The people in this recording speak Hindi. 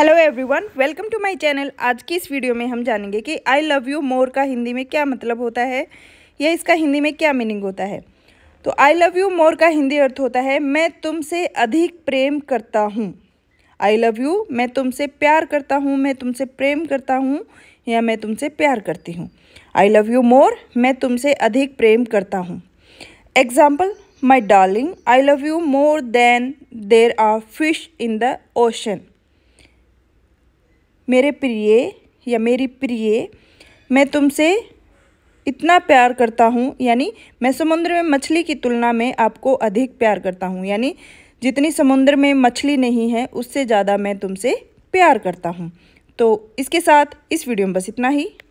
hello everyone welcome to my channel आज की इस वीडियो में हम जानेंगे कि आई लव यू मोर का हिंदी में क्या मतलब होता है या इसका हिंदी में क्या मीनिंग होता है तो आई लव यू मोर का हिंदी अर्थ होता है मैं तुमसे अधिक प्रेम करता हूँ आई लव यू मैं तुमसे प्यार करता हूँ मैं तुमसे प्रेम करता हूँ या मैं तुमसे प्यार करती हूँ आई लव यू मोर मैं तुमसे अधिक प्रेम करता हूँ example my darling I love you more than there are fish in the ocean मेरे प्रिय या मेरी प्रिय मैं तुमसे इतना प्यार करता हूँ यानी मैं समुद्र में मछली की तुलना में आपको अधिक प्यार करता हूँ यानी जितनी समुद्र में मछली नहीं है उससे ज़्यादा मैं तुमसे प्यार करता हूँ तो इसके साथ इस वीडियो में बस इतना ही